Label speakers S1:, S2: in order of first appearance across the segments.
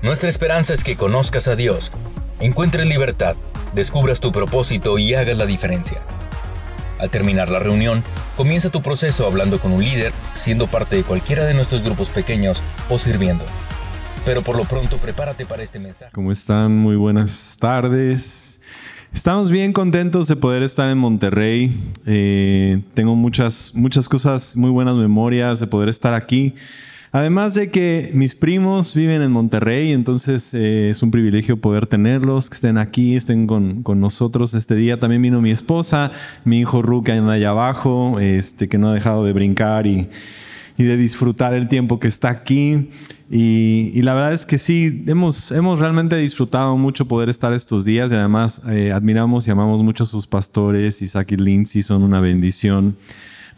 S1: Nuestra esperanza es que conozcas a Dios, encuentres libertad, descubras tu propósito y hagas la diferencia. Al terminar la reunión, comienza tu proceso hablando con un líder, siendo parte de cualquiera de nuestros grupos pequeños o sirviendo. Pero por lo pronto prepárate para este mensaje. ¿Cómo están? Muy buenas tardes. Estamos bien contentos de poder estar en Monterrey. Eh, tengo muchas, muchas cosas, muy buenas memorias de poder estar aquí. Además de que mis primos viven en Monterrey, entonces eh, es un privilegio poder tenerlos, que estén aquí, estén con, nosotros este día. También vino mi esposa, mi hijo Ru que anda allá abajo, este, que no ha dejado de brincar y, de disfrutar el tiempo que está aquí. Y, la verdad es que sí, hemos, hemos realmente disfrutado mucho poder estar estos días y además eh, admiramos y amamos mucho a sus pastores, Isaac y Lindsay, son una bendición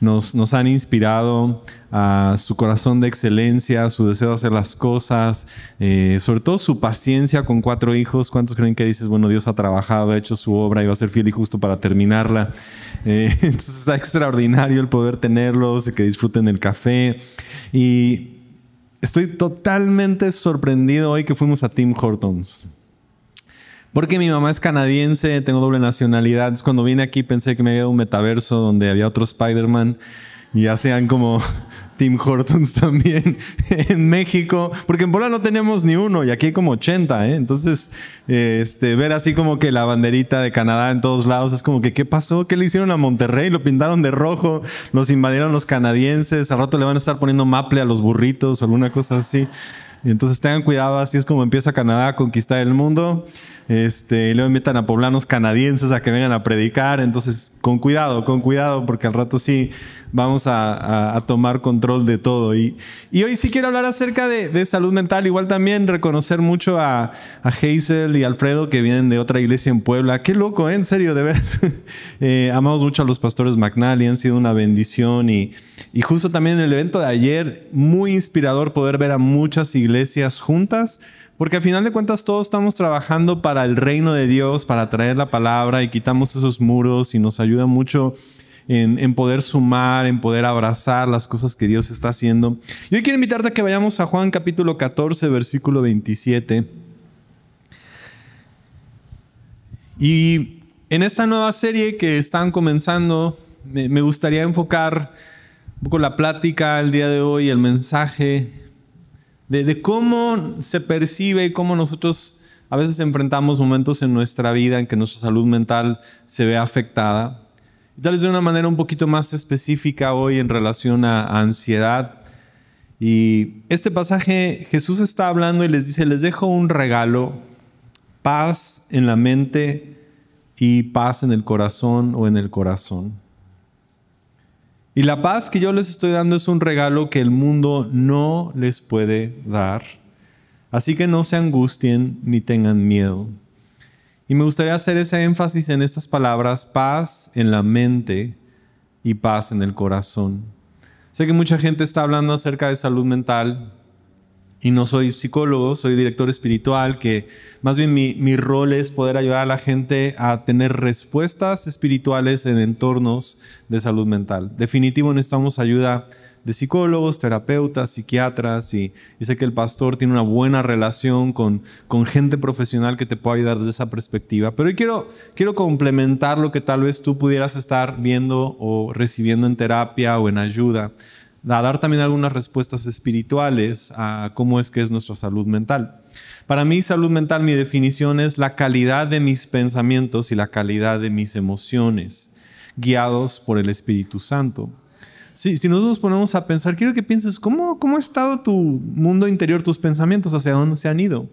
S1: nos, han inspirado a su corazón de excelencia, su deseo de hacer las cosas, eh, sobre todo su paciencia con cuatro hijos. ¿Cuántos creen que dices, bueno, Dios ha trabajado, ha hecho su obra y va a ser fiel y justo para terminarla? Eh, entonces está extraordinario el poder tenerlos, que disfruten el café. Y estoy totalmente sorprendido hoy que fuimos a Tim Hortons. Porque mi mamá es canadiense, tengo doble nacionalidad. Cuando vine aquí pensé que me había dado un metaverso donde había otro Spider-Man y ya sean como Tim Hortons también en México, porque en Bola no tenemos ni uno y aquí hay como 80, ¿eh? entonces eh, este, ver así como que la banderita de Canadá en todos lados es como que ¿qué pasó? ¿Qué le hicieron a Monterrey? Lo pintaron de rojo, los invadieron los canadienses, al rato le van a estar poniendo maple a los burritos o alguna cosa así. Entonces tengan cuidado, así es como empieza Canadá a conquistar el mundo. Este, y luego invitan a poblanos canadienses a que vengan a predicar. Entonces, con cuidado, con cuidado, porque al rato sí vamos a, tomar control de todo. Y, hoy sí quiero hablar acerca de, salud mental, igual también reconocer mucho a, Hazel y Alfredo que vienen de otra iglesia en Puebla. Qué loco, ¿eh? en serio, de veras. Eh, amamos mucho a los pastores McNally, han sido una bendición y, y justo también en el evento de ayer, muy inspirador poder ver a muchas iglesias juntas. Porque al final de cuentas todos estamos trabajando para el reino de Dios, para traer la palabra y quitamos esos muros y nos ayuda mucho en, poder sumar, en poder abrazar las cosas que Dios está haciendo. Y hoy quiero invitarte a que vayamos a Juan capítulo 14, versículo 27. Y en esta nueva serie que están comenzando, me, gustaría enfocar un poco la plática el día de hoy, el mensaje, de, de, cómo se percibe y cómo nosotros a veces enfrentamos momentos en nuestra vida en que nuestra salud mental se ve afectada. Tal vez de una manera un poquito más específica hoy en relación a, a ansiedad. Y este pasaje Jesús está hablando y les dice, les dejo un regalo, paz en la mente y paz en el corazón o en el corazón. Y la paz que yo les estoy dando es un regalo que el mundo no les puede dar. Así que no se angustien ni tengan miedo. Y me gustaría hacer ese énfasis en estas palabras, paz en la mente y paz en el corazón. Sé que mucha gente está hablando acerca de salud mental y no soy psicólogo, soy director espiritual, que más bien mi, rol es poder ayudar a la gente a tener respuestas espirituales en entornos de salud mental. Definitivo necesitamos ayuda de psicólogos, terapeutas, psiquiatras y, sé que el pastor tiene una buena relación con, gente profesional que te puede ayudar desde esa perspectiva. Pero hoy quiero, quiero complementar lo que tal vez tú pudieras estar viendo o recibiendo en terapia o en ayuda, a dar también algunas respuestas espirituales a cómo es que es nuestra salud mental. Para mí salud mental, mi definición es la calidad de mis pensamientos y la calidad de mis emociones, guiados por el Espíritu Santo si nosotros nos ponemos a pensar, quiero que pienses cómo, cómo ha estado tu mundo interior, tus pensamientos, hacia dónde se han ido.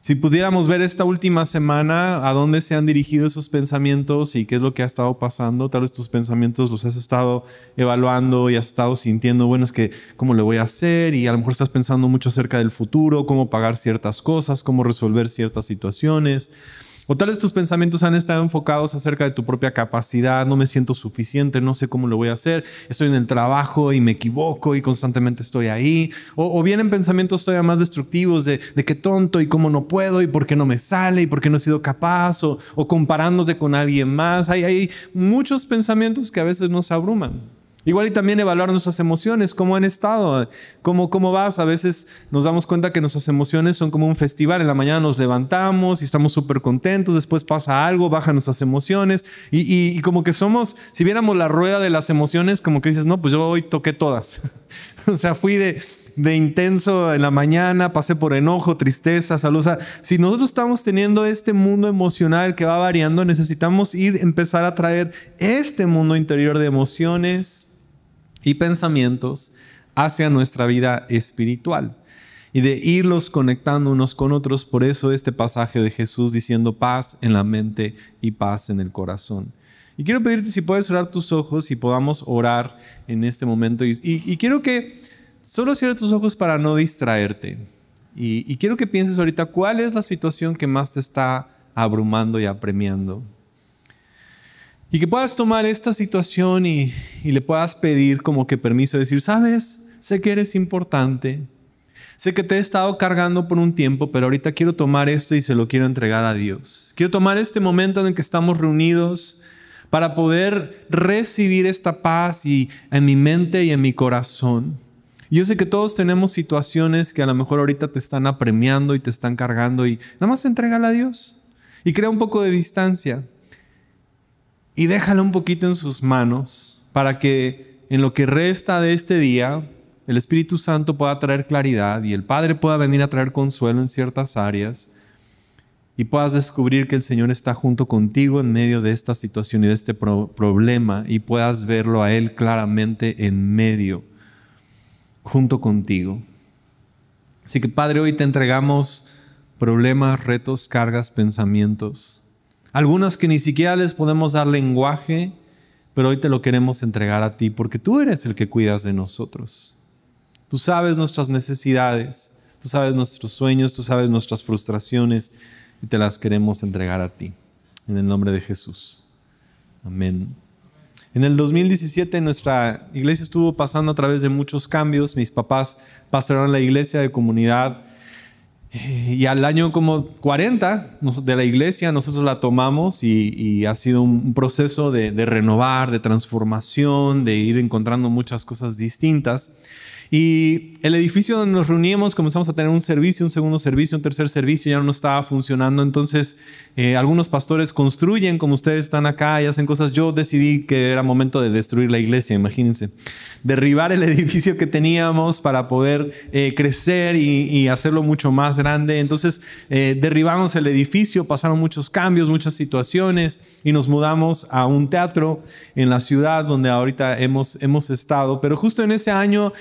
S1: Si pudiéramos ver esta última semana a dónde se han dirigido esos pensamientos y qué es lo que ha estado pasando, tal vez tus pensamientos los has estado evaluando y has estado sintiendo, bueno, es que cómo le voy a hacer y a lo mejor estás pensando mucho acerca del futuro, cómo pagar ciertas cosas, cómo resolver ciertas situaciones. O tal tus pensamientos han estado enfocados acerca de tu propia capacidad, no me siento suficiente, no sé cómo lo voy a hacer, estoy en el trabajo y me equivoco y constantemente estoy ahí. O, vienen pensamientos todavía más destructivos de, de qué tonto y cómo no puedo y por qué no me sale y por qué no he sido capaz o, comparándote con alguien más. Hay, hay muchos pensamientos que a veces nos abruman. Igual y también evaluar nuestras emociones, cómo han estado, cómo, cómo vas. A veces nos damos cuenta que nuestras emociones son como un festival. En la mañana nos levantamos y estamos súper contentos, después pasa algo, bajan nuestras emociones y, y, como que somos, si viéramos la rueda de las emociones, como que dices, no, pues yo hoy toqué todas. o sea, fui de, de intenso en la mañana, pasé por enojo, tristeza, salud. sea, si nosotros estamos teniendo este mundo emocional que va variando, necesitamos ir, empezar a traer este mundo interior de emociones y pensamientos hacia nuestra vida espiritual y de irlos conectando unos con otros. Por eso este pasaje de Jesús diciendo paz en la mente y paz en el corazón. Y quiero pedirte si puedes cerrar tus ojos y podamos orar en este momento. Y, quiero que solo cierres tus ojos para no distraerte. Y, y quiero que pienses ahorita cuál es la situación que más te está abrumando y apremiando. Y que puedas tomar esta situación y, le puedas pedir como que permiso decir, sabes, sé que eres importante, Sé que te he estado cargando por un tiempo, pero ahorita quiero tomar esto y se lo quiero entregar a Dios. Quiero tomar este momento en el que estamos reunidos para poder recibir esta paz y en mi mente y en mi corazón. Yo sé que todos tenemos situaciones que a lo mejor ahorita te están apremiando y te están cargando y nada más entregala a Dios y crea un poco de distancia y déjalo un poquito en sus manos para que en lo que resta de este día el Espíritu Santo pueda traer claridad y el Padre pueda venir a traer consuelo en ciertas áreas y puedas descubrir que el Señor está junto contigo en medio de esta situación y de este problema y puedas verlo a Él claramente en medio, junto contigo. Así que Padre, hoy te entregamos problemas, retos, cargas, pensamientos. Algunas que ni siquiera les podemos dar lenguaje, pero hoy te lo queremos entregar a ti porque tú eres el que cuidas de nosotros. Tú sabes nuestras necesidades, tú sabes nuestros sueños, tú sabes nuestras frustraciones y te las queremos entregar a ti. En el nombre de Jesús. Amén. En el 2017 nuestra iglesia estuvo pasando a través de muchos cambios. Mis papás pasaron a la iglesia de comunidad Y al año como 40 de la iglesia nosotros la tomamos y, ha sido un proceso de, renovar, de transformación, de ir encontrando muchas cosas distintas. Y el edificio donde nos reuníamos comenzamos a tener un servicio, un segundo servicio, un tercer servicio, ya no estaba funcionando. Entonces, eh, algunos pastores construyen como ustedes están acá y hacen cosas. Yo decidí que era momento de destruir la iglesia, imagínense. Derribar el edificio que teníamos para poder eh, crecer y, hacerlo mucho más grande. Entonces, eh, derribamos el edificio, pasaron muchos cambios, muchas situaciones y nos mudamos a un teatro en la ciudad donde ahorita hemos, hemos estado. Pero justo en ese año,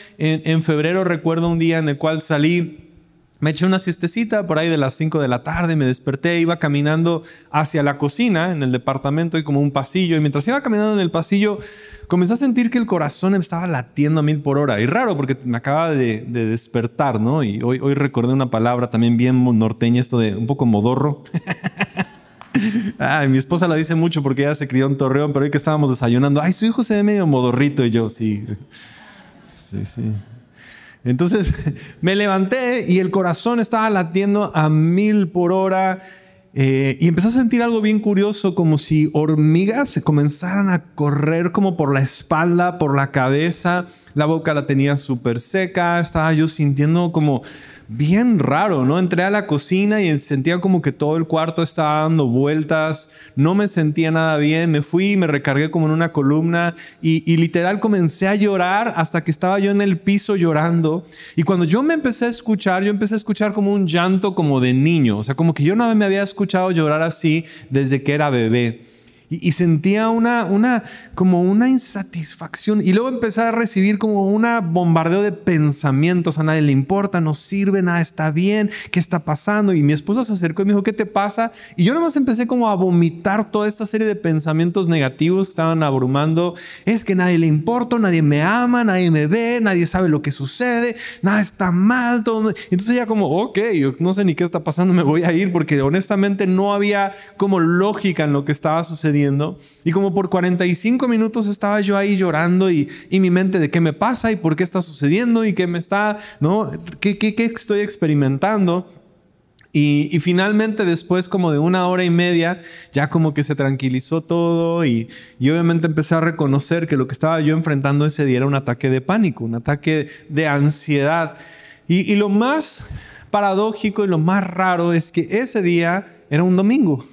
S1: en, febrero recuerdo un día en el cual salí me eché una siestecita por ahí de las 5 de la tarde, me desperté, iba caminando hacia la cocina en el departamento y como un pasillo. Y mientras iba caminando en el pasillo, comencé a sentir que el corazón estaba latiendo a mil por hora. Y raro porque me acaba de, despertar, ¿no? Y hoy, hoy recordé una palabra también bien norteña, esto de un poco modorro. Ay, mi esposa la dice mucho porque ella se crió en Torreón, pero hoy que estábamos desayunando, ay, su hijo se ve medio modorrito y yo, sí. Sí, sí. Entonces me levanté y el corazón estaba latiendo a mil por hora. Eh, y empecé a sentir algo bien curioso, como si hormigas se comenzaran a correr como por la espalda, por la cabeza, la boca la tenía súper seca, estaba yo sintiendo como, bien raro, ¿no? Entré a la cocina y sentía como que todo el cuarto estaba dando vueltas, no me sentía nada bien, me fui, me recargué como en una columna y, y literal comencé a llorar hasta que estaba yo en el piso llorando. Y cuando yo me empecé a escuchar, yo empecé a escuchar como un llanto como de niño, o sea, como que yo no me había escuchado llorar así desde que era bebé. Y, sentía una, una, como una insatisfacción. Y luego empecé a recibir como un bombardeo de pensamientos. A nadie le importa, no sirve, nada está bien, ¿qué está pasando? Y mi esposa se acercó y me dijo, ¿qué te pasa? Y yo nomás empecé como a vomitar toda esta serie de pensamientos negativos que estaban abrumando. Es que nadie le importa, nadie me ama, nadie me ve, nadie sabe lo que sucede, nada está mal. Todo... Entonces ya como, ok, yo no sé ni qué está pasando, me voy a ir porque honestamente no había como lógica en lo que estaba sucediendo y como por 45 minutos estaba yo ahí llorando y, mi mente de qué me pasa y por qué está sucediendo y qué me está, ¿no? ¿Qué, qué, qué estoy experimentando? Y, finalmente después como de una hora y media ya como que se tranquilizó todo y, obviamente empecé a reconocer que lo que estaba yo enfrentando ese día era un ataque de pánico, un ataque de ansiedad. y lo más paradójico y lo más raro es que ese día era un domingo.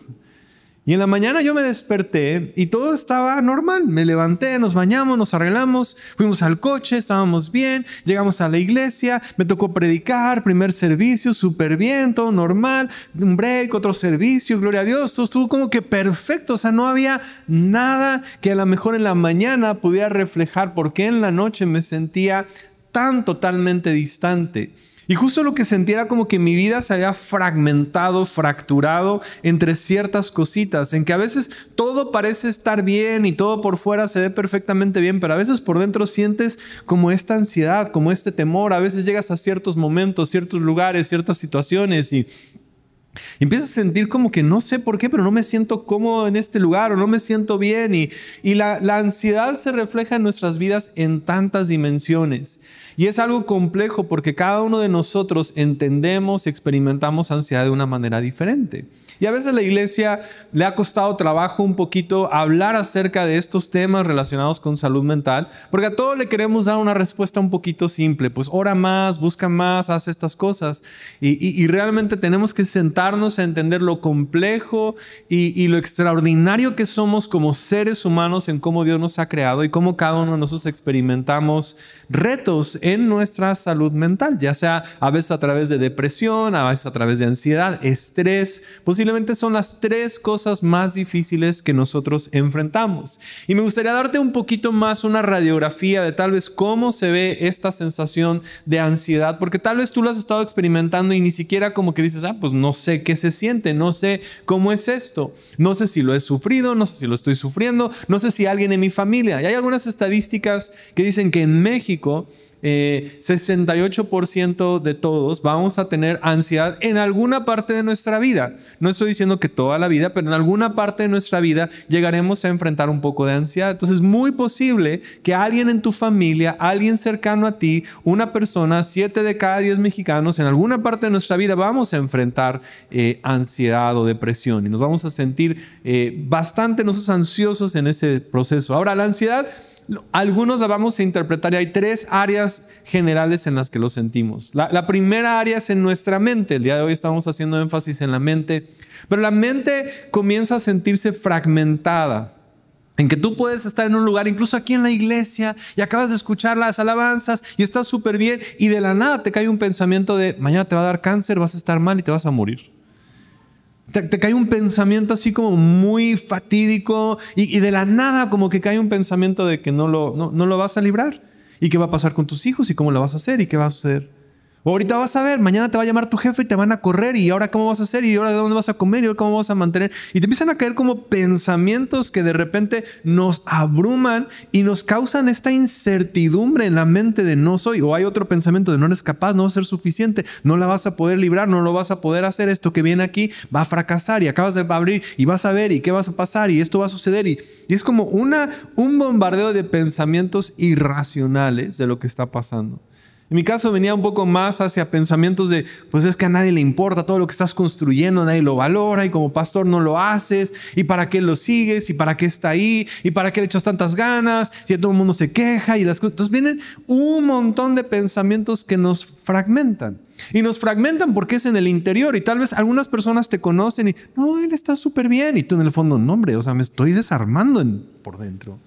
S1: Y en la mañana yo me desperté y todo estaba normal. Me levanté, nos bañamos, nos arreglamos, fuimos al coche, estábamos bien, llegamos a la iglesia, me tocó predicar, primer servicio, súper bien, todo normal, un break, otro servicio, gloria a Dios, todo estuvo como que perfecto. O sea, no había nada que a lo mejor en la mañana pudiera reflejar porque en la noche me sentía tan totalmente distante. Y justo lo que sentía era como que mi vida se había fragmentado, fracturado entre ciertas cositas, en que a veces todo parece estar bien y todo por fuera se ve perfectamente bien, pero a veces por dentro sientes como esta ansiedad, como este temor, a veces llegas a ciertos momentos, ciertos lugares, ciertas situaciones y... empiezas a sentir como que no sé por qué, pero no me siento cómodo en este lugar o no me siento bien. Y, la, la, ansiedad se refleja en nuestras vidas en tantas dimensiones. Y es algo complejo porque cada uno de nosotros entendemos y experimentamos ansiedad de una manera diferente. Y a veces la iglesia le ha costado trabajo un poquito hablar acerca de estos temas relacionados con salud mental, porque a todos le queremos dar una respuesta un poquito simple, pues ora más, busca más, haz estas cosas. Y, realmente tenemos que sentarnos a entender lo complejo y, y lo extraordinario que somos como seres humanos en cómo Dios nos ha creado y cómo cada uno de nosotros experimentamos retos en nuestra salud mental, ya sea a veces a través de depresión, a veces a través de ansiedad, estrés. Posiblemente son las tres cosas más difíciles que nosotros enfrentamos. Y me gustaría darte un poquito más una radiografía de tal vez cómo se ve esta sensación de ansiedad, porque tal vez tú lo has estado experimentando y ni siquiera como que dices, ah, pues no sé qué se siente, no sé cómo es esto, no sé si lo he sufrido, no sé si lo estoy sufriendo, no sé si alguien en mi familia. Y hay algunas estadísticas que dicen que en México, 68% eh, de todos vamos a tener ansiedad en alguna parte de nuestra vida. No estoy diciendo que toda la vida, pero en alguna parte de nuestra vida llegaremos a enfrentar un poco de ansiedad. Entonces es muy posible que alguien en tu familia, alguien cercano a ti, una persona, 7 de cada 10 mexicanos, en alguna parte de nuestra vida vamos a enfrentar eh, ansiedad o depresión y nos vamos a sentir eh, bastante nosotros ansiosos en ese proceso. Ahora, la ansiedad algunos la vamos a interpretar y hay tres áreas generales en las que lo sentimos. La, la, primera área es en nuestra mente. El día de hoy estamos haciendo énfasis en la mente. Pero la mente comienza a sentirse fragmentada. En que tú puedes estar en un lugar, incluso aquí en la iglesia, y acabas de escuchar las alabanzas y estás súper bien, y de la nada te cae un pensamiento de mañana te va a dar cáncer, vas a estar mal y te vas a morir. Te, cae un pensamiento así como muy fatídico y, de la nada como que cae un pensamiento de que no lo, no, no lo vas a librar y qué va a pasar con tus hijos y cómo lo vas a hacer y qué va a suceder ahorita vas a ver, mañana te va a llamar tu jefe y te van a correr y ahora cómo vas a hacer y ahora de dónde vas a comer y ahora cómo vas a mantener. Y te empiezan a caer como pensamientos que de repente nos abruman y nos causan esta incertidumbre en la mente de no soy o hay otro pensamiento de no eres capaz, no va a ser suficiente, no la vas a poder librar, no lo vas a poder hacer, esto que viene aquí va a fracasar y acabas de abrir y vas a ver y qué vas a pasar y esto va a suceder y, y es como una, un bombardeo de pensamientos irracionales de lo que está pasando. En mi caso venía un poco más hacia pensamientos de, pues es que a nadie le importa todo lo que estás construyendo, nadie lo valora y como pastor no lo haces, y para qué lo sigues, y para qué está ahí, y para qué le echas tantas ganas, si todo el mundo se queja y las cosas. Entonces vienen un montón de pensamientos que nos fragmentan. Y nos fragmentan porque es en el interior y tal vez algunas personas te conocen y, no, él está súper bien, y tú en el fondo, no hombre, o sea, me estoy desarmando por dentro.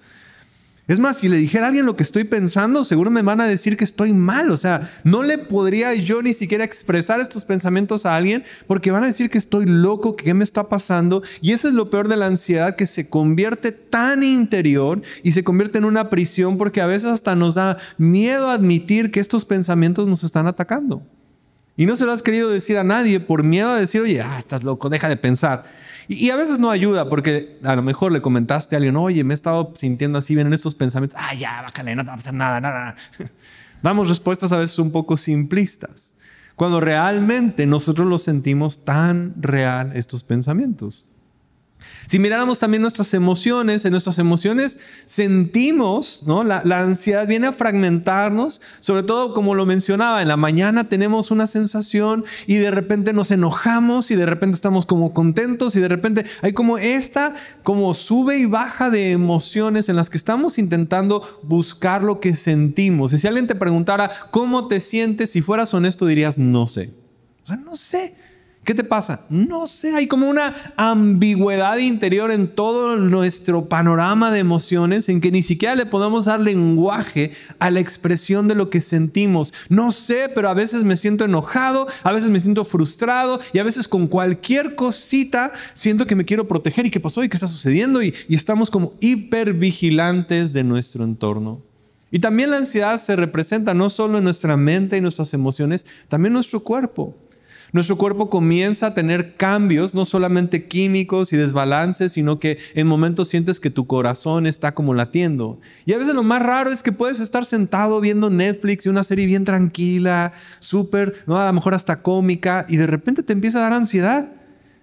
S1: Es más, si le dijera a alguien lo que estoy pensando, seguro me van a decir que estoy mal. O sea, no le podría yo ni siquiera expresar estos pensamientos a alguien porque van a decir que estoy loco, que qué me está pasando. Y eso es lo peor de la ansiedad, que se convierte tan interior y se convierte en una prisión porque a veces hasta nos da miedo admitir que estos pensamientos nos están atacando. Y no se lo has querido decir a nadie por miedo a decir, oye, ah, estás loco, deja de pensar. Y, a veces no ayuda porque a lo mejor le comentaste a alguien, oye, me he estado sintiendo así, bien en estos pensamientos, ah, ya, bájale, no te va a pasar nada, nada. Damos respuestas a veces un poco simplistas, cuando realmente nosotros los sentimos tan real estos pensamientos. Si miráramos también nuestras emociones, en nuestras emociones sentimos, La, la, ansiedad viene a fragmentarnos, sobre todo como lo mencionaba, en la mañana tenemos una sensación y de repente nos enojamos y de repente estamos como contentos y de repente hay como esta, como sube y baja de emociones en las que estamos intentando buscar lo que sentimos. Y si alguien te preguntara, ¿cómo te sientes? Si fueras honesto dirías, no sé. O sea, no sé. ¿Qué te pasa? No sé, hay como una ambigüedad interior en todo nuestro panorama de emociones en que ni siquiera le podemos dar lenguaje a la expresión de lo que sentimos. No sé, pero a veces me siento enojado, a veces me siento frustrado y a veces con cualquier cosita siento que me quiero proteger y qué pasó y qué está sucediendo y, y estamos como hipervigilantes de nuestro entorno. Y también la ansiedad se representa no solo en nuestra mente y nuestras emociones, también en nuestro cuerpo. Nuestro cuerpo comienza a tener cambios, no solamente químicos y desbalances, sino que en momentos sientes que tu corazón está como latiendo. Y a veces lo más raro es que puedes estar sentado viendo Netflix y una serie bien tranquila, súper, a lo mejor hasta cómica, y de repente te empieza a dar ansiedad.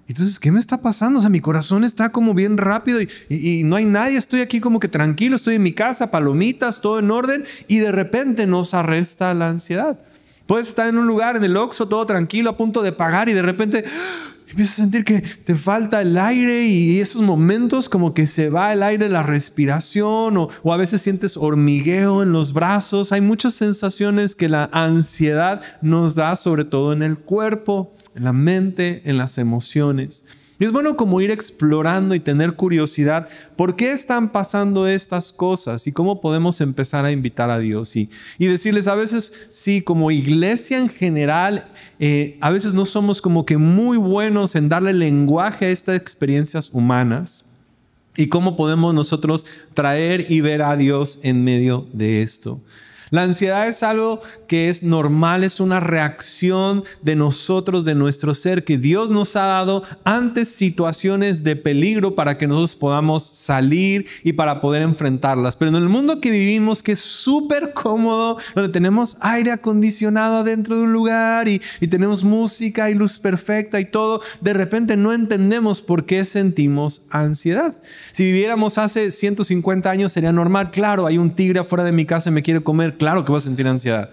S1: Entonces, ¿qué me está pasando? O sea, mi corazón está como bien rápido y, y, no hay nadie, estoy aquí como que tranquilo, estoy en mi casa, palomitas, todo en orden, y de repente nos arresta la ansiedad. Puedes estar en un lugar, en el Oxxo, todo tranquilo, a punto de pagar y de repente ¡ah! empiezas a sentir que te falta el aire y esos momentos como que se va el aire, la respiración o, o, a veces sientes hormigueo en los brazos. Hay muchas sensaciones que la ansiedad nos da, sobre todo en el cuerpo, en la mente, en las emociones. Y es bueno como ir explorando y tener curiosidad por qué están pasando estas cosas y cómo podemos empezar a invitar a Dios y, y decirles a veces, sí, como iglesia en general, eh, a veces no somos como que muy buenos en darle lenguaje a estas experiencias humanas y cómo podemos nosotros traer y ver a Dios en medio de esto. La ansiedad es algo que es normal, es una reacción de nosotros, de nuestro ser, que Dios nos ha dado ante situaciones de peligro para que nosotros podamos salir y para poder enfrentarlas. Pero en el mundo que vivimos, que es súper cómodo, donde tenemos aire acondicionado adentro de un lugar y, y tenemos música y luz perfecta y todo, de repente no entendemos por qué sentimos ansiedad. Si viviéramos hace 150 años sería normal, claro, hay un tigre afuera de mi casa y me quiere comer claro que vas a sentir ansiedad.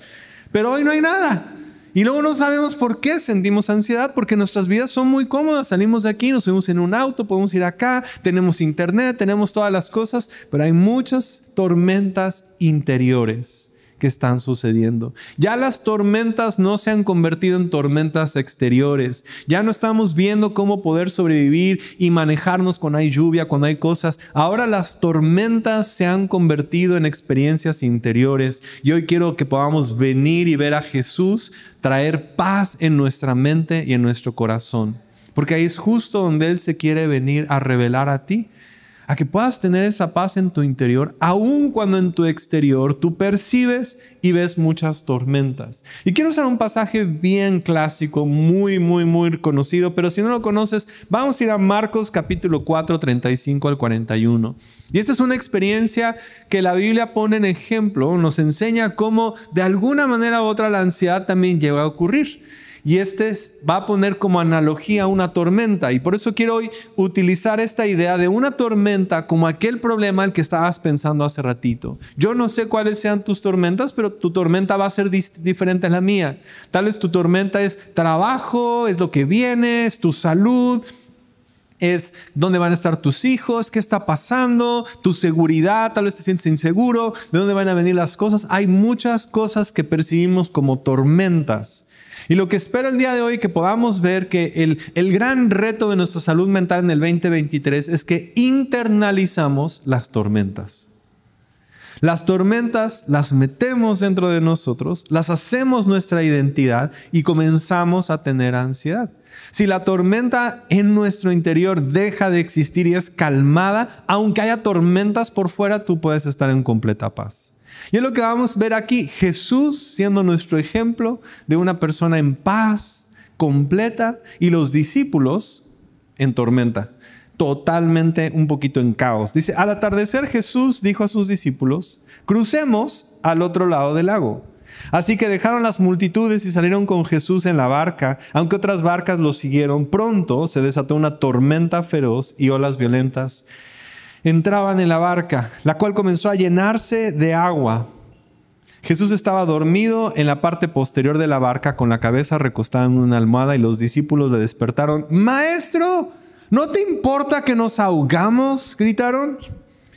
S1: Pero hoy no hay nada. Y luego no sabemos por qué sentimos ansiedad, porque nuestras vidas son muy cómodas. Salimos de aquí, nos subimos en un auto, podemos ir acá, tenemos internet, tenemos todas las cosas, pero hay muchas tormentas interiores que están sucediendo. Ya las tormentas no se han convertido en tormentas exteriores. Ya no estamos viendo cómo poder sobrevivir y manejarnos cuando hay lluvia, cuando hay cosas. Ahora las tormentas se han convertido en experiencias interiores. Y hoy quiero que podamos venir y ver a Jesús traer paz en nuestra mente y en nuestro corazón. Porque ahí es justo donde Él se quiere venir a revelar a ti a que puedas tener esa paz en tu interior, aun cuando en tu exterior tú percibes y ves muchas tormentas. Y quiero usar un pasaje bien clásico, muy, muy, muy conocido, pero si no lo conoces, vamos a ir a Marcos capítulo 4, 35 al 41. Y esta es una experiencia que la Biblia pone en ejemplo, nos enseña cómo de alguna manera u otra la ansiedad también llega a ocurrir. Y este va a poner como analogía una tormenta. Y por eso quiero hoy utilizar esta idea de una tormenta como aquel problema al que estabas pensando hace ratito. Yo no sé cuáles sean tus tormentas, pero tu tormenta va a ser diferente a la mía. Tal vez tu tormenta es trabajo, es lo que viene, es tu salud es dónde van a estar tus hijos, qué está pasando, tu seguridad, tal vez te sientes inseguro, de dónde van a venir las cosas. Hay muchas cosas que percibimos como tormentas. Y lo que espero el día de hoy, que podamos ver que el, el gran reto de nuestra salud mental en el 2023 es que internalizamos las tormentas. Las tormentas las metemos dentro de nosotros, las hacemos nuestra identidad y comenzamos a tener ansiedad. Si la tormenta en nuestro interior deja de existir y es calmada, aunque haya tormentas por fuera, tú puedes estar en completa paz. Y es lo que vamos a ver aquí, Jesús siendo nuestro ejemplo de una persona en paz completa y los discípulos en tormenta, totalmente un poquito en caos. Dice, al atardecer Jesús dijo a sus discípulos, crucemos al otro lado del lago. Así que dejaron las multitudes y salieron con Jesús en la barca, aunque otras barcas lo siguieron. Pronto se desató una tormenta feroz y olas violentas entraban en la barca, la cual comenzó a llenarse de agua. Jesús estaba dormido en la parte posterior de la barca con la cabeza recostada en una almohada y los discípulos le despertaron. Maestro, ¿no te importa que nos ahogamos? gritaron.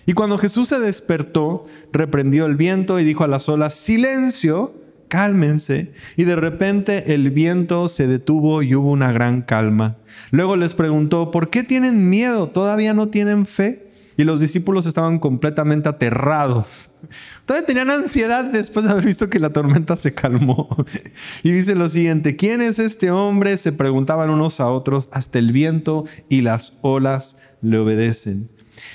S1: Y cuando Jesús se despertó, reprendió el viento y dijo a las olas, silencio, cálmense. Y de repente el viento se detuvo y hubo una gran calma. Luego les preguntó, ¿por qué tienen miedo? ¿Todavía no tienen fe? y los discípulos estaban completamente aterrados. Todavía tenían ansiedad después de haber visto que la tormenta se calmó. Y dice lo siguiente, ¿quién es este hombre? Se preguntaban unos a otros, hasta el viento y las olas le obedecen.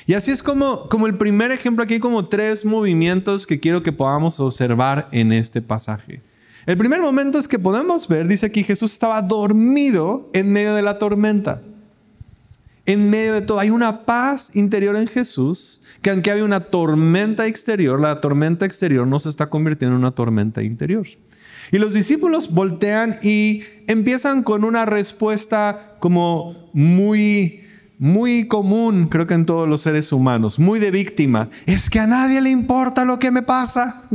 S1: Y así es como, como el primer ejemplo, aquí hay como tres movimientos que quiero que podamos observar en este pasaje. El primer momento es que podemos ver, dice aquí, Jesús estaba dormido en medio de la tormenta en medio de todo hay una paz interior en Jesús, que aunque hay una tormenta exterior, la tormenta exterior no se está convirtiendo en una tormenta interior. Y los discípulos voltean y empiezan con una respuesta como muy muy común, creo que en todos los seres humanos, muy de víctima, es que a nadie le importa lo que me pasa.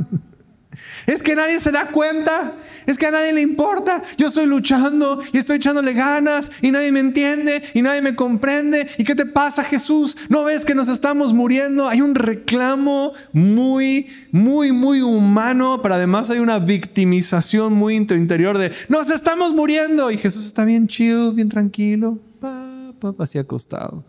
S1: Es que nadie se da cuenta es que a nadie le importa, yo estoy luchando y estoy echándole ganas y nadie me entiende y nadie me comprende. ¿Y qué te pasa Jesús? ¿No ves que nos estamos muriendo? Hay un reclamo muy, muy, muy humano, pero además hay una victimización muy interior de, nos estamos muriendo y Jesús está bien chido, bien tranquilo, pa, pa, así acostado.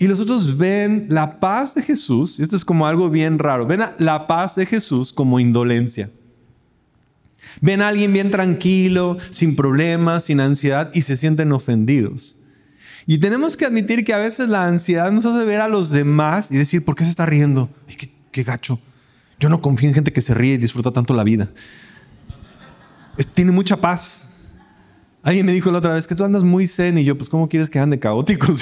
S1: Y los otros ven la paz de Jesús, y esto es como algo bien raro, ven la paz de Jesús como indolencia. Ven a alguien bien tranquilo, sin problemas, sin ansiedad y se sienten ofendidos. Y tenemos que admitir que a veces la ansiedad nos hace ver a los demás y decir, ¿por qué se está riendo? qué, gacho. Yo no confío en gente que se ríe y disfruta tanto la vida. tiene mucha paz. Alguien me dijo la otra vez que tú andas muy zen y yo, pues, ¿cómo quieres que ande caótico?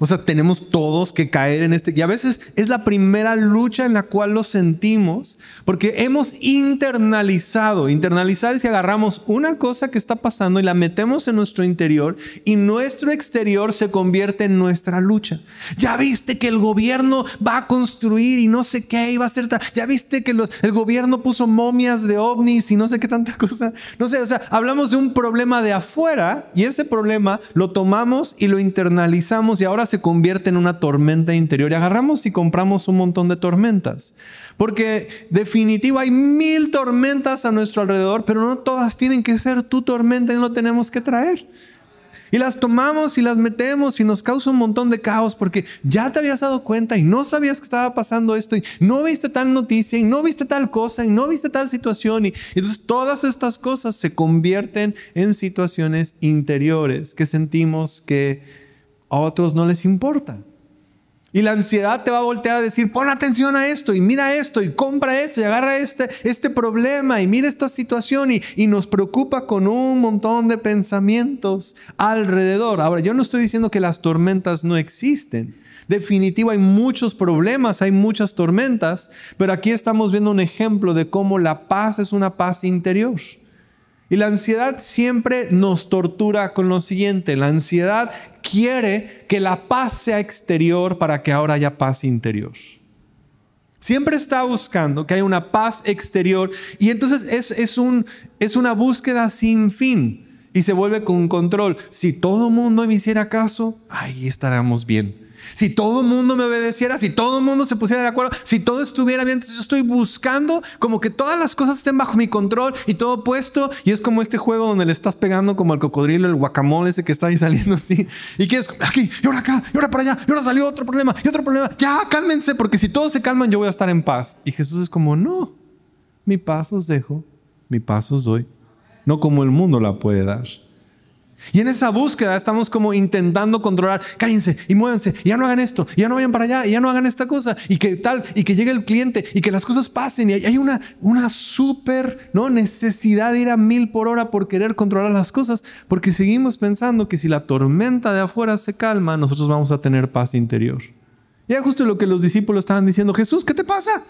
S1: O sea, tenemos todos que caer en este. Y a veces es la primera lucha en la cual lo sentimos porque hemos internalizado. Internalizar es que agarramos una cosa que está pasando y la metemos en nuestro interior y nuestro exterior se convierte en nuestra lucha. Ya viste que el gobierno va a construir y no sé qué, y va a ser. Ya viste que el gobierno puso momias de ovnis y no sé qué tanta cosa. No sé, o sea, hablamos de un problema de afuera y ese problema lo tomamos y lo internalizamos y ahora se convierte en una tormenta interior. Y agarramos y compramos un montón de tormentas. Porque definitivo hay mil tormentas a nuestro alrededor, pero no todas tienen que ser tu tormenta y no tenemos que traer. Y las tomamos y las metemos y nos causa un montón de caos porque ya te habías dado cuenta y no sabías que estaba pasando esto y no viste tal noticia y no viste tal cosa y no viste tal situación. Y, entonces todas estas cosas se convierten en situaciones interiores que sentimos que a otros no les importa. Y la ansiedad te va a voltear a decir, pon atención a esto y mira esto y compra esto y agarra este, este problema y mira esta situación y, y nos preocupa con un montón de pensamientos alrededor. Ahora, yo no estoy diciendo que las tormentas no existen. Definitivo, hay muchos problemas, hay muchas tormentas, pero aquí estamos viendo un ejemplo de cómo la paz es una paz interior. Y la ansiedad siempre nos tortura con lo siguiente. La ansiedad quiere que la paz sea exterior para que ahora haya paz interior. Siempre está buscando que haya una paz exterior y entonces es, es, una búsqueda sin fin y se vuelve con control. Si todo mundo me hiciera caso, ahí estaríamos bien. Si todo el mundo me obedeciera, si todo el mundo se pusiera de acuerdo, si todo estuviera bien, entonces yo estoy buscando como que todas las cosas estén bajo mi control y todo puesto. Y es como este juego donde le estás pegando como al cocodrilo, el guacamole ese que está ahí saliendo así. Y quieres aquí, y ahora acá, y ahora para allá, y ahora salió otro problema, y otro problema. Ya, cálmense, porque si todos se calman, yo voy a estar en paz. Y Jesús es como, no, mi paz os dejo, mi paz os doy, no como el mundo la puede dar. Y en esa búsqueda estamos como intentando controlar, cállense y muévanse, ya no hagan esto, ya no vayan para allá, ya no hagan esta cosa, y que tal, y que llegue el cliente, y que las cosas pasen, y hay una, una súper ¿no? necesidad de ir a mil por hora por querer controlar las cosas, porque seguimos pensando que si la tormenta de afuera se calma, nosotros vamos a tener paz interior. Y es justo lo que los discípulos estaban diciendo, Jesús, ¿qué te pasa?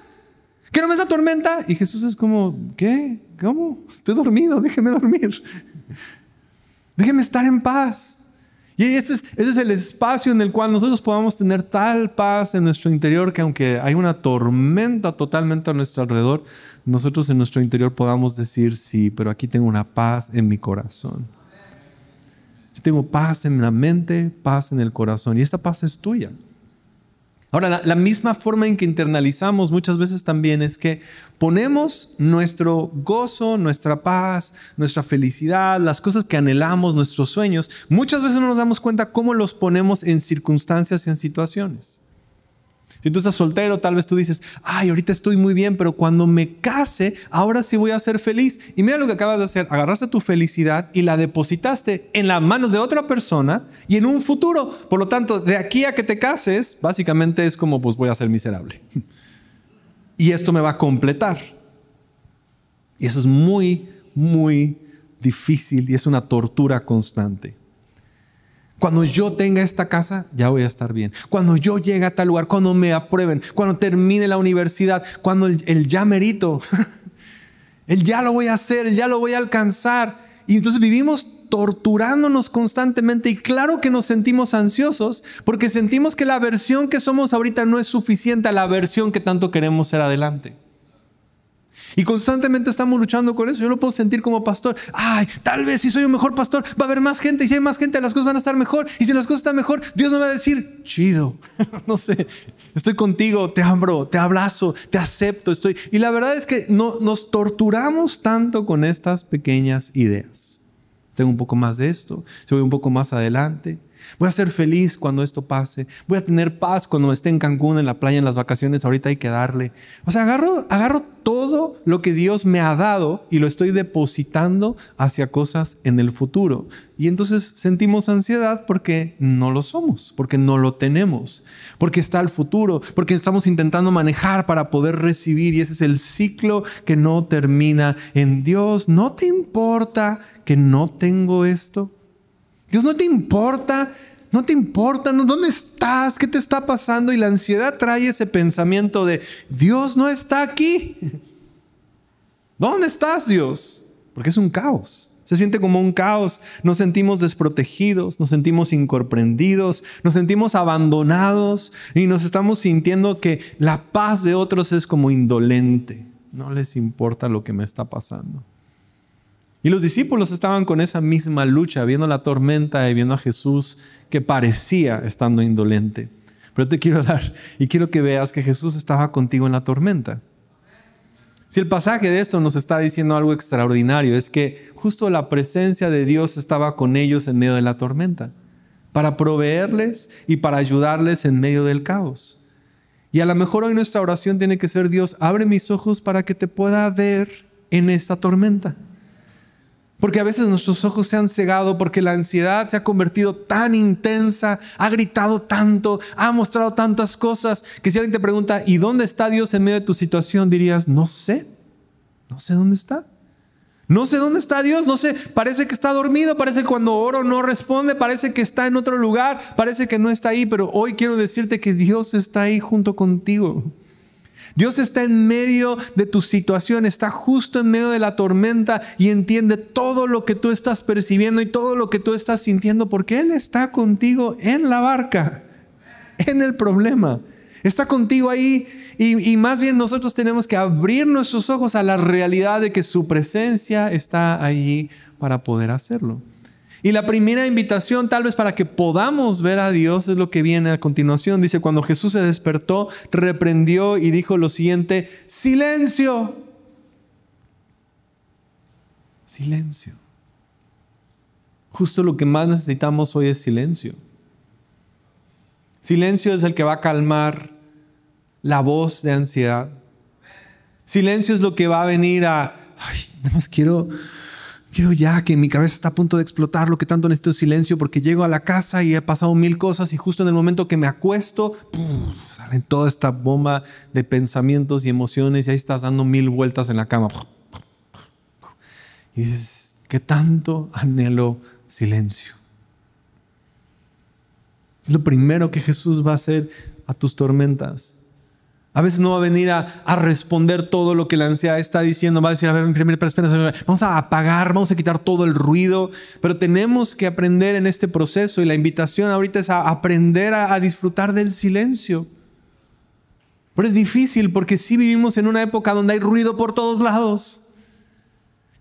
S1: ¿Qué no me la tormenta? Y Jesús es como, ¿qué? ¿Cómo? Estoy dormido, déjeme dormir. Déjeme estar en paz. Y ese es, ese es, el espacio en el cual nosotros podamos tener tal paz en nuestro interior que aunque hay una tormenta totalmente a nuestro alrededor, nosotros en nuestro interior podamos decir, sí, pero aquí tengo una paz en mi corazón. Yo tengo paz en la mente, paz en el corazón. Y esta paz es tuya. Ahora, la, misma forma en que internalizamos muchas veces también es que ponemos nuestro gozo, nuestra paz, nuestra felicidad, las cosas que anhelamos, nuestros sueños, muchas veces no nos damos cuenta cómo los ponemos en circunstancias y en situaciones. Si tú estás soltero, tal vez tú dices, ay, ahorita estoy muy bien, pero cuando me case, ahora sí voy a ser feliz. Y mira lo que acabas de hacer, agarraste tu felicidad y la depositaste en las manos de otra persona y en un futuro. Por lo tanto, de aquí a que te cases, básicamente es como, pues voy a ser miserable. Y esto me va a completar. Y eso es muy, muy difícil y es una tortura constante. Cuando yo tenga esta casa, ya voy a estar bien. Cuando yo llegue a tal lugar, cuando me aprueben, cuando termine la universidad, cuando el, ya merito, el ya lo voy a hacer, el ya lo voy a alcanzar. Y entonces vivimos torturándonos constantemente y claro que nos sentimos ansiosos porque sentimos que la versión que somos ahorita no es suficiente a la versión que tanto queremos ser adelante. Y constantemente estamos luchando con eso. Yo lo puedo sentir como pastor. Ay, tal vez si soy un mejor pastor, va a haber más gente. Y si hay más gente, las cosas van a estar mejor. Y si las cosas están mejor, Dios me va a decir, chido. no sé, estoy contigo, te abro, te abrazo, te acepto. Estoy... Y la verdad es que no, nos torturamos tanto con estas pequeñas ideas. Tengo un poco más de esto, se voy un poco más adelante. Voy a ser feliz cuando esto pase. Voy a tener paz cuando esté en Cancún, en la playa, en las vacaciones. Ahorita hay que darle. O sea, agarro, agarro todo lo que Dios me ha dado y lo estoy depositando hacia cosas en el futuro. Y entonces sentimos ansiedad porque no lo somos, porque no lo tenemos, porque está el futuro, porque estamos intentando manejar para poder recibir. Y ese es el ciclo que no termina en Dios. ¿No te importa que no tengo esto? Dios no te importa, no te importa, ¿dónde estás? ¿Qué te está pasando? Y la ansiedad trae ese pensamiento de, Dios no está aquí. ¿Dónde estás, Dios? Porque es un caos. Se siente como un caos. Nos sentimos desprotegidos, nos sentimos incomprendidos, nos sentimos abandonados y nos estamos sintiendo que la paz de otros es como indolente. No les importa lo que me está pasando. Y los discípulos estaban con esa misma lucha, viendo la tormenta y viendo a Jesús que parecía estando indolente. Pero te quiero dar y quiero que veas que Jesús estaba contigo en la tormenta. Si el pasaje de esto nos está diciendo algo extraordinario, es que justo la presencia de Dios estaba con ellos en medio de la tormenta, para proveerles y para ayudarles en medio del caos. Y a lo mejor hoy nuestra oración tiene que ser, Dios, abre mis ojos para que te pueda ver en esta tormenta porque a veces nuestros ojos se han cegado, porque la ansiedad se ha convertido tan intensa, ha gritado tanto, ha mostrado tantas cosas, que si alguien te pregunta, ¿y dónde está Dios en medio de tu situación? Dirías, no sé, no sé dónde está. No sé dónde está Dios, no sé, parece que está dormido, parece que cuando oro no responde, parece que está en otro lugar, parece que no está ahí, pero hoy quiero decirte que Dios está ahí junto contigo. Dios está en medio de tu situación, está justo en medio de la tormenta y entiende todo lo que tú estás percibiendo y todo lo que tú estás sintiendo porque Él está contigo en la barca, en el problema. Está contigo ahí y, y más bien nosotros tenemos que abrir nuestros ojos a la realidad de que su presencia está allí para poder hacerlo. Y la primera invitación, tal vez para que podamos ver a Dios, es lo que viene a continuación. Dice, cuando Jesús se despertó, reprendió y dijo lo siguiente, silencio. Silencio. Justo lo que más necesitamos hoy es silencio. Silencio es el que va a calmar la voz de ansiedad. Silencio es lo que va a venir a, ay, nada más quiero, Quiero ya que mi cabeza está a punto de explotar, lo que tanto necesito es silencio porque llego a la casa y he pasado mil cosas y justo en el momento que me acuesto, ¡pum! toda esta bomba de pensamientos y emociones y ahí estás dando mil vueltas en la cama. Y dices, ¿qué tanto anhelo silencio? Es lo primero que Jesús va a hacer a tus tormentas. A veces no va a venir a, responder todo lo que la ansiedad está diciendo. Va a decir, a ver, espera, espera, vamos a apagar, vamos a quitar todo el ruido. Pero tenemos que aprender en este proceso y la invitación ahorita es a aprender a, a disfrutar del silencio. Pero es difícil porque sí vivimos en una época donde hay ruido por todos lados.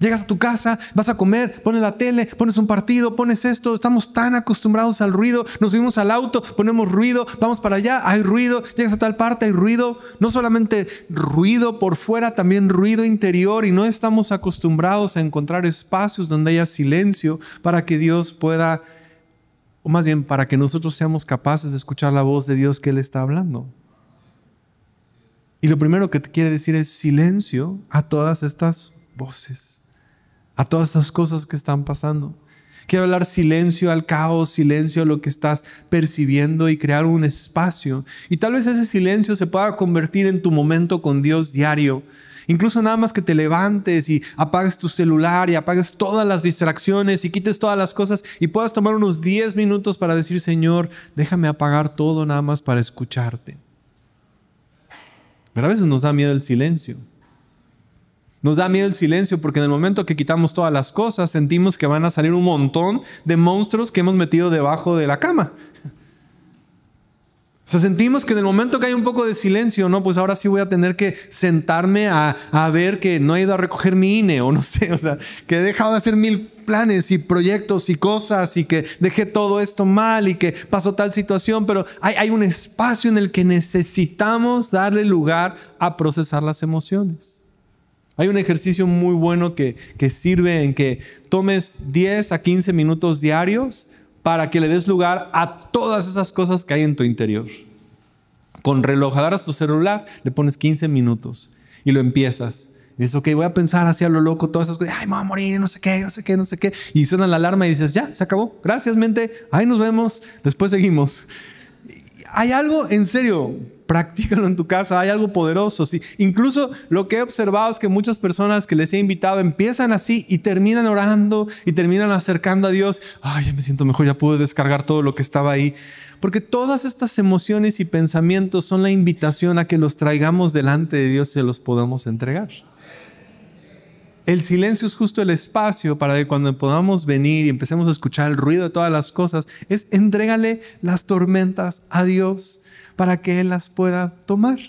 S1: Llegas a tu casa, vas a comer, pones la tele, pones un partido, pones esto. Estamos tan acostumbrados al ruido. Nos subimos al auto, ponemos ruido, vamos para allá, hay ruido. Llegas a tal parte, hay ruido. No solamente ruido por fuera, también ruido interior. Y no estamos acostumbrados a encontrar espacios donde haya silencio para que Dios pueda, o más bien para que nosotros seamos capaces de escuchar la voz de Dios que Él está hablando. Y lo primero que te quiere decir es silencio a todas estas voces a todas esas cosas que están pasando. Quiero hablar silencio al caos, silencio a lo que estás percibiendo y crear un espacio. Y tal vez ese silencio se pueda convertir en tu momento con Dios diario. Incluso nada más que te levantes y apagues tu celular y apagues todas las distracciones y quites todas las cosas y puedas tomar unos 10 minutos para decir, Señor, déjame apagar todo nada más para escucharte. Pero a veces nos da miedo el silencio. Nos da miedo el silencio porque en el momento que quitamos todas las cosas sentimos que van a salir un montón de monstruos que hemos metido debajo de la cama. O sea, sentimos que en el momento que hay un poco de silencio, no, pues ahora sí voy a tener que sentarme a, ver que no he ido a recoger mi INE o no sé, o sea, que he dejado de hacer mil planes y proyectos y cosas y que dejé todo esto mal y que pasó tal situación, pero hay, hay un espacio en el que necesitamos darle lugar a procesar las emociones. Hay un ejercicio muy bueno que, sirve en que tomes 10 a 15 minutos diarios para que le des lugar a todas esas cosas que hay en tu interior. Con reloj agarras tu celular, le pones 15 minutos y lo empiezas. dices, ok, voy a pensar hacia lo loco, todas esas cosas, ay, me voy a morir, no sé qué, no sé qué, no sé qué. Y suena la alarma y dices, ya, se acabó, gracias mente, ahí nos vemos, después seguimos. Hay algo en serio Practícalo en tu casa, hay algo poderoso. incluso lo que he observado es que muchas personas que les he invitado empiezan así y terminan orando y terminan acercando a Dios. Ay, ya me siento mejor, ya pude descargar todo lo que estaba ahí. Porque todas estas emociones y pensamientos son la invitación a que los traigamos delante de Dios y se los podamos entregar. El silencio es justo el espacio para que cuando podamos venir y empecemos a escuchar el ruido de todas las cosas, es entregale las tormentas a Dios para que Él las pueda tomar.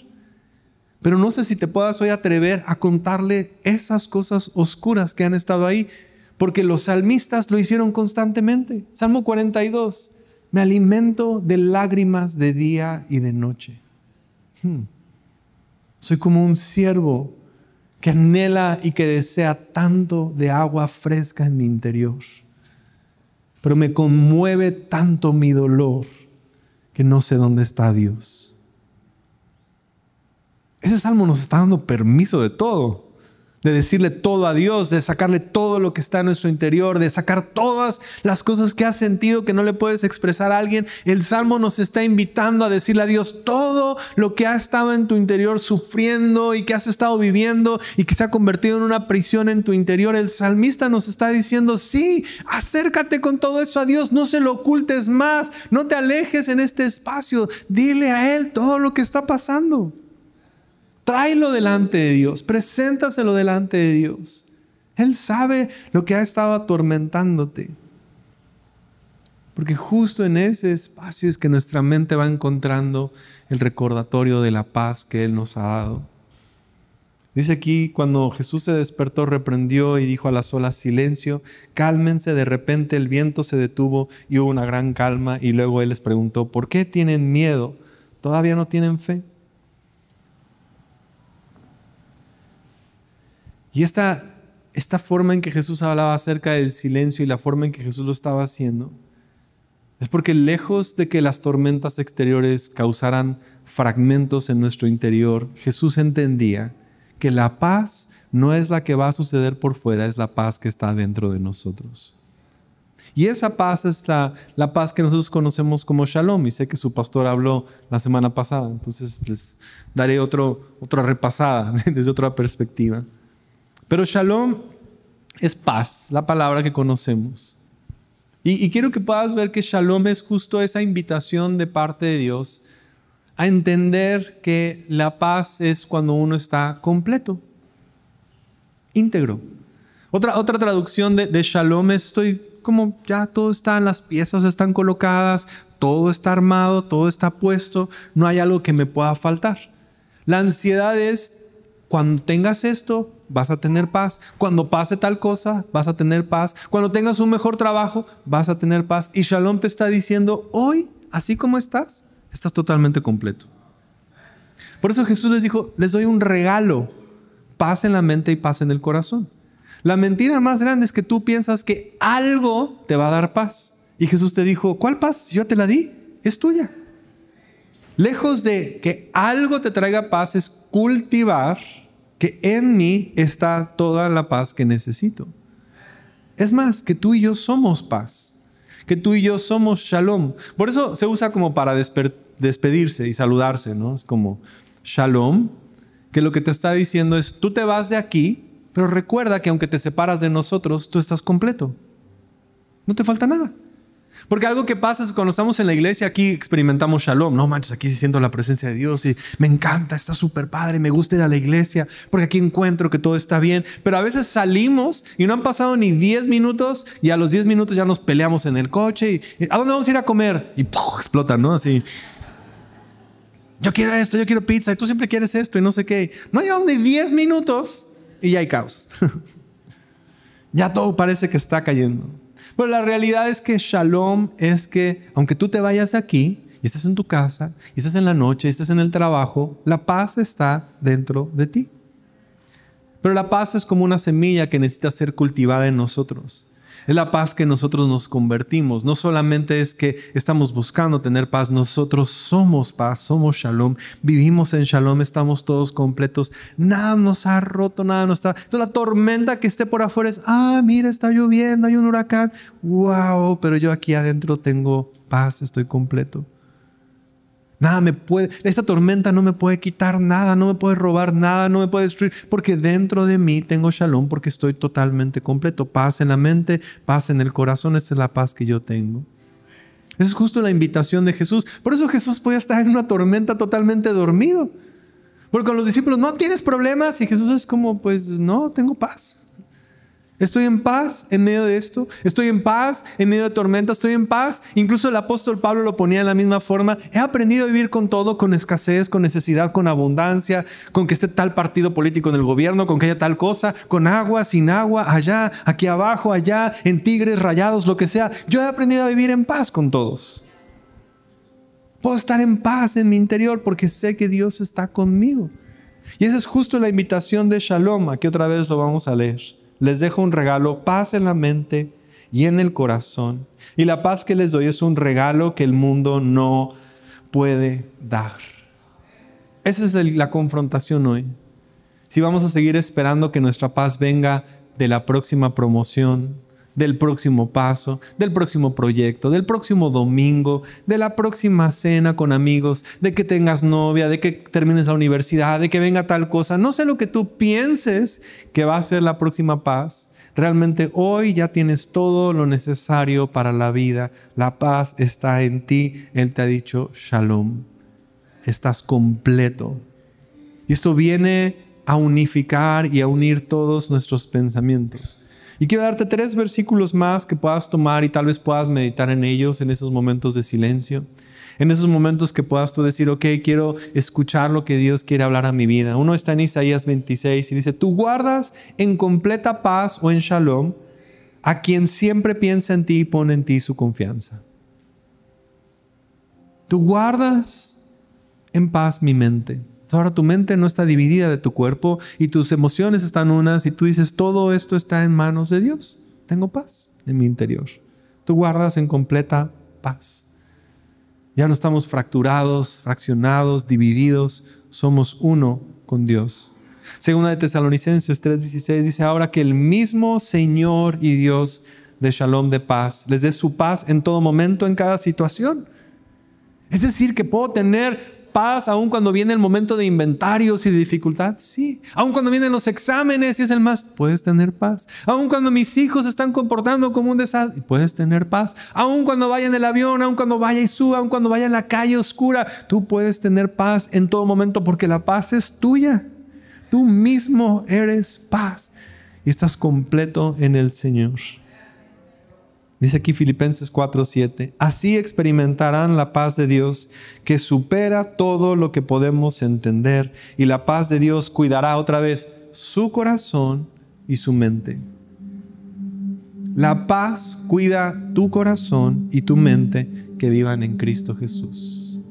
S1: Pero no sé si te puedas hoy atrever a contarle esas cosas oscuras que han estado ahí, porque los salmistas lo hicieron constantemente. Salmo 42, me alimento de lágrimas de día y de noche. Hmm. Soy como un siervo que anhela y que desea tanto de agua fresca en mi interior. Pero me conmueve tanto mi dolor que no sé dónde está Dios. Ese salmo nos está dando permiso de todo de decirle todo a Dios, de sacarle todo lo que está en nuestro interior, de sacar todas las cosas que has sentido que no le puedes expresar a alguien. El Salmo nos está invitando a decirle a Dios todo lo que ha estado en tu interior sufriendo y que has estado viviendo y que se ha convertido en una prisión en tu interior. El salmista nos está diciendo, sí, acércate con todo eso a Dios, no se lo ocultes más, no te alejes en este espacio, dile a Él todo lo que está pasando. Tráelo delante de Dios, preséntaselo delante de Dios. Él sabe lo que ha estado atormentándote. Porque justo en ese espacio es que nuestra mente va encontrando el recordatorio de la paz que Él nos ha dado. Dice aquí, cuando Jesús se despertó, reprendió y dijo a las olas, silencio, cálmense, de repente el viento se detuvo y hubo una gran calma y luego Él les preguntó, ¿por qué tienen miedo? ¿Todavía no tienen fe? Y esta, esta forma en que Jesús hablaba acerca del silencio y la forma en que Jesús lo estaba haciendo, es porque lejos de que las tormentas exteriores causaran fragmentos en nuestro interior, Jesús entendía que la paz no es la que va a suceder por fuera, es la paz que está dentro de nosotros. Y esa paz es la, la, paz que nosotros conocemos como shalom. Y sé que su pastor habló la semana pasada, entonces les daré otro, otra repasada desde otra perspectiva. Pero shalom es paz, la palabra que conocemos. Y, quiero que puedas ver que shalom es justo esa invitación de parte de Dios a entender que la paz es cuando uno está completo, íntegro. Otra, otra traducción de, de shalom es estoy como ya todo está, las piezas están colocadas, todo está armado, todo está puesto, no hay algo que me pueda faltar. La ansiedad es cuando tengas esto, vas a tener paz. Cuando pase tal cosa, vas a tener paz. Cuando tengas un mejor trabajo, vas a tener paz. Y Shalom te está diciendo, hoy, así como estás, estás totalmente completo. Por eso Jesús les dijo, les doy un regalo, paz en la mente y paz en el corazón. La mentira más grande es que tú piensas que algo te va a dar paz. Y Jesús te dijo, ¿cuál paz? Yo te la di, es tuya. Lejos de que algo te traiga paz es cultivar que en mí está toda la paz que necesito. Es más, que tú y yo somos paz, que tú y yo somos shalom. Por eso se usa como para despedirse y saludarse, ¿no? Es como shalom, que lo que te está diciendo es, tú te vas de aquí, pero recuerda que aunque te separas de nosotros, tú estás completo. No te falta nada. Porque algo que pasa es cuando estamos en la iglesia aquí experimentamos shalom. No manches, aquí sí siento la presencia de Dios y me encanta, está súper padre, me gusta ir a la iglesia porque aquí encuentro que todo está bien. Pero a veces salimos y no han pasado ni 10 minutos y a los 10 minutos ya nos peleamos en el coche y ¿a dónde vamos a ir a comer? Y explotan, ¿no? Así. Yo quiero esto, yo quiero pizza y tú siempre quieres esto y no sé qué. No llevamos ni 10 minutos y ya hay caos. ya todo parece que está cayendo. Pero la realidad es que shalom es que aunque tú te vayas aquí, y estés en tu casa, y estés en la noche, y estés en el trabajo, la paz está dentro de ti. Pero la paz es como una semilla que necesita ser cultivada en nosotros. Es la paz que nosotros nos convertimos. No solamente es que estamos buscando tener paz, nosotros somos paz, somos shalom, vivimos en shalom, estamos todos completos. Nada nos ha roto, nada nos está. toda la tormenta que esté por afuera es, ah, mira, está lloviendo, hay un huracán. Wow, pero yo aquí adentro tengo paz, estoy completo. Nada me puede, esta tormenta no me puede quitar nada, no me puede robar nada, no me puede destruir, porque dentro de mí tengo shalom, porque estoy totalmente completo. Paz en la mente, paz en el corazón, esta es la paz que yo tengo. Esa es justo la invitación de Jesús. Por eso Jesús podía estar en una tormenta totalmente dormido. Porque con los discípulos, no tienes problemas. Y Jesús es como, pues no, tengo paz. Estoy en paz en medio de esto, estoy en paz en medio de tormenta, estoy en paz. Incluso el apóstol Pablo lo ponía de la misma forma. He aprendido a vivir con todo, con escasez, con necesidad, con abundancia, con que esté tal partido político en el gobierno, con que haya tal cosa, con agua, sin agua, allá, aquí abajo, allá, en tigres, rayados, lo que sea. Yo he aprendido a vivir en paz con todos. Puedo estar en paz en mi interior porque sé que Dios está conmigo. Y esa es justo la invitación de Shalom, que otra vez lo vamos a leer les dejo un regalo, paz en la mente y en el corazón. Y la paz que les doy es un regalo que el mundo no puede dar. Esa es la confrontación hoy. Si vamos a seguir esperando que nuestra paz venga de la próxima promoción, del próximo paso, del próximo proyecto, del próximo domingo, de la próxima cena con amigos, de que tengas novia, de que termines la universidad, de que venga tal cosa. No sé lo que tú pienses que va a ser la próxima paz. Realmente hoy ya tienes todo lo necesario para la vida. La paz está en ti. Él te ha dicho shalom. Estás completo. Y esto viene a unificar y a unir todos nuestros pensamientos. Y quiero darte tres versículos más que puedas tomar y tal vez puedas meditar en ellos en esos momentos de silencio. En esos momentos que puedas tú decir, ok, quiero escuchar lo que Dios quiere hablar a mi vida. Uno está en Isaías 26 y dice, tú guardas en completa paz o en shalom a quien siempre piensa en ti y pone en ti su confianza. Tú guardas en paz mi mente Ahora tu mente no está dividida de tu cuerpo y tus emociones están unas y tú dices, todo esto está en manos de Dios. Tengo paz en mi interior. Tú guardas en completa paz. Ya no estamos fracturados, fraccionados, divididos. Somos uno con Dios. Segunda de Tesalonicenses 3:16 dice, ahora que el mismo Señor y Dios de shalom, de paz, les dé su paz en todo momento, en cada situación. Es decir, que puedo tener paz aun cuando viene el momento de inventarios y dificultad? Sí. Aun cuando vienen los exámenes y es el más, puedes tener paz. Aun cuando mis hijos están comportando como un desastre, puedes tener paz. Aun cuando vaya en el avión, aun cuando vaya y suba, aun cuando vaya en la calle oscura, tú puedes tener paz en todo momento porque la paz es tuya. Tú mismo eres paz y estás completo en el Señor. Dice aquí Filipenses 4:7, así experimentarán la paz de Dios que supera todo lo que podemos entender y la paz de Dios cuidará otra vez su corazón y su mente. La paz cuida tu corazón y tu mente que vivan en Cristo Jesús.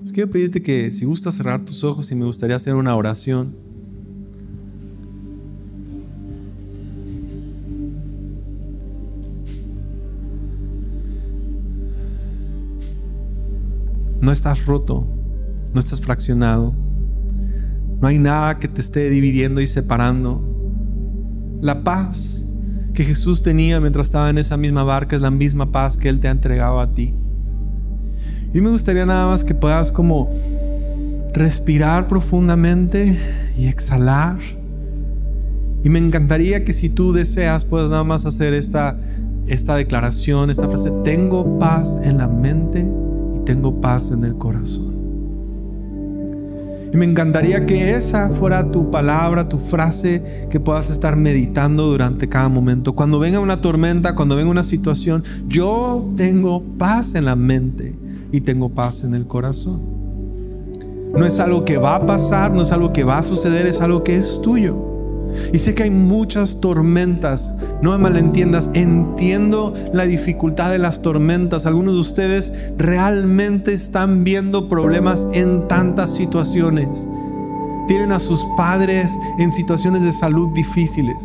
S1: Pues quiero pedirte que si gusta cerrar tus ojos y me gustaría hacer una oración. No estás roto, no estás fraccionado. No hay nada que te esté dividiendo y separando. La paz que Jesús tenía mientras estaba en esa misma barca es la misma paz que Él te ha entregado a ti. Y me gustaría nada más que puedas como respirar profundamente y exhalar. Y me encantaría que si tú deseas puedas nada más hacer esta, esta declaración, esta frase, tengo paz en la mente tengo paz en el corazón. Y me encantaría que esa fuera tu palabra, tu frase que puedas estar meditando durante cada momento. Cuando venga una tormenta, cuando venga una situación, yo tengo paz en la mente y tengo paz en el corazón. No es algo que va a pasar, no es algo que va a suceder, es algo que es tuyo. Y sé que hay muchas tormentas, no me malentiendas, entiendo la dificultad de las tormentas. Algunos de ustedes realmente están viendo problemas en tantas situaciones. Tienen a sus padres en situaciones de salud difíciles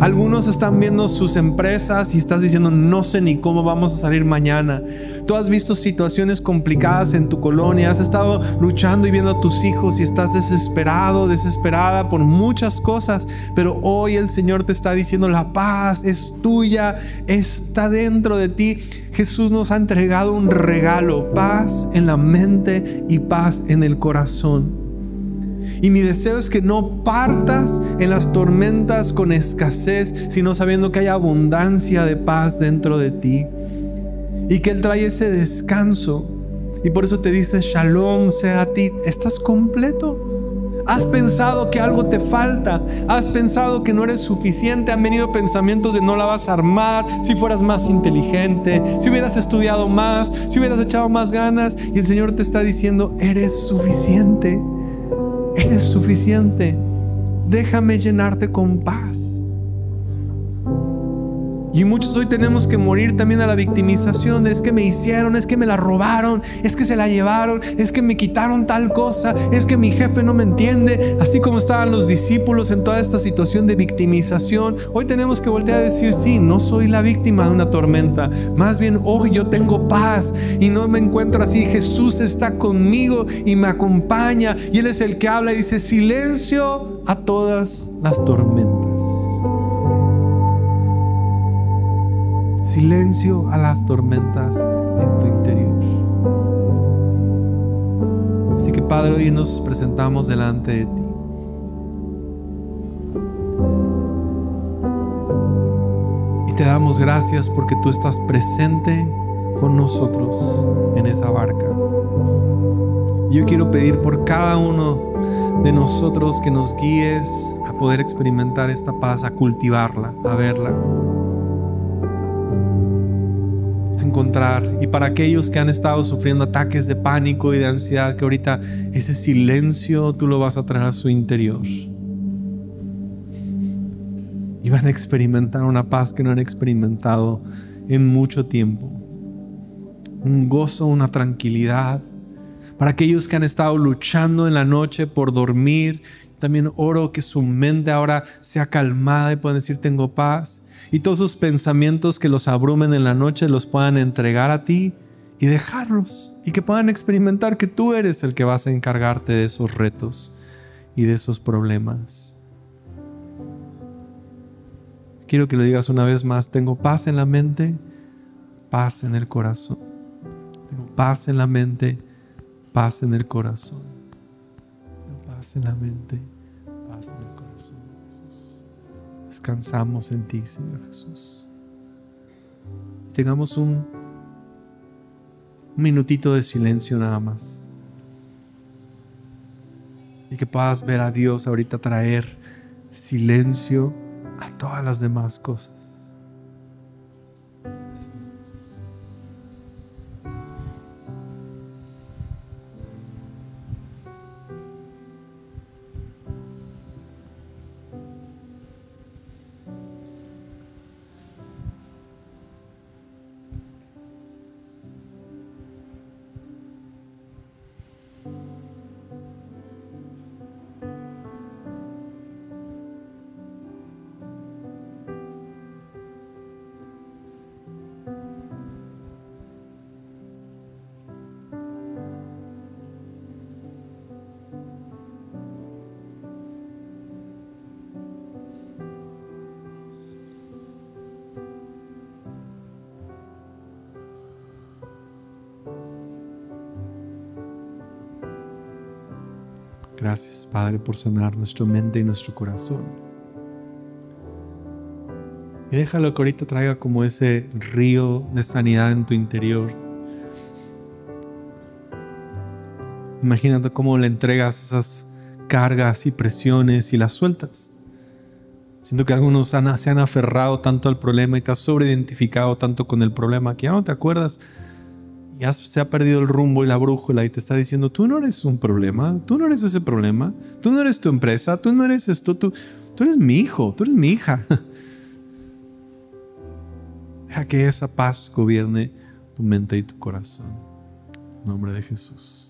S1: algunos están viendo sus empresas y estás diciendo, no sé ni cómo vamos a salir mañana. Tú has visto situaciones complicadas en tu colonia, has estado luchando y viendo a tus hijos y estás desesperado, desesperada por muchas cosas, pero hoy el Señor te está diciendo, la paz es tuya, está dentro de ti. Jesús nos ha entregado un regalo, paz en la mente y paz en el corazón. Y mi deseo es que no partas en las tormentas con escasez, sino sabiendo que hay abundancia de paz dentro de ti. Y que Él trae ese descanso. Y por eso te dice, shalom sea a ti. ¿Estás completo? Has pensado que algo te falta. Has pensado que no eres suficiente. Han venido pensamientos de no la vas a armar. Si fueras más inteligente. Si hubieras estudiado más. Si hubieras echado más ganas. Y el Señor te está diciendo, eres suficiente. Eres suficiente. Déjame llenarte con paz. Y muchos hoy tenemos que morir también a la victimización es que me hicieron, es que me la robaron, es que se la llevaron, es que me quitaron tal cosa, es que mi jefe no me entiende, así como estaban los discípulos en toda esta situación de victimización. Hoy tenemos que voltear a decir, sí, no soy la víctima de una tormenta, más bien hoy yo tengo paz y no me encuentro así, Jesús está conmigo y me acompaña y Él es el que habla y dice, silencio a todas las tormentas. silencio a las tormentas en tu interior. Así que Padre, hoy nos presentamos delante de ti. Y te damos gracias porque tú estás presente con nosotros en esa barca. Yo quiero pedir por cada uno de nosotros que nos guíes a poder experimentar esta paz, a cultivarla, a verla. Y para aquellos que han estado sufriendo ataques de pánico y de ansiedad, que ahorita ese silencio tú lo vas a traer a su interior. Y van a experimentar una paz que no han experimentado en mucho tiempo. Un gozo, una tranquilidad. Para aquellos que han estado luchando en la noche por dormir, también oro que su mente ahora sea calmada y puedan decir tengo paz y todos esos pensamientos que los abrumen en la noche los puedan entregar a ti y dejarlos y que puedan experimentar que tú eres el que vas a encargarte de esos retos y de esos problemas. Quiero que lo digas una vez más, tengo paz en la mente, paz en el corazón. Tengo paz en la mente, paz en el corazón. Tengo paz en la mente. descansamos en ti, Señor Jesús. Tengamos un minutito de silencio nada más. Y que puedas ver a Dios ahorita traer silencio a todas las demás cosas. Gracias, Padre, por sanar nuestra mente y nuestro corazón. Y déjalo que ahorita traiga como ese río de sanidad en tu interior. Imagínate cómo le entregas esas cargas y presiones y las sueltas. Siento que algunos se han aferrado tanto al problema y te has sobreidentificado tanto con el problema que ya no te acuerdas y se ha perdido el rumbo y la brújula y te está diciendo, tú no eres un problema, tú no eres ese problema, tú no eres tu empresa, tú no eres esto, tú, tú eres mi hijo, tú eres mi hija. Deja que esa paz gobierne tu mente y tu corazón. En nombre de Jesús.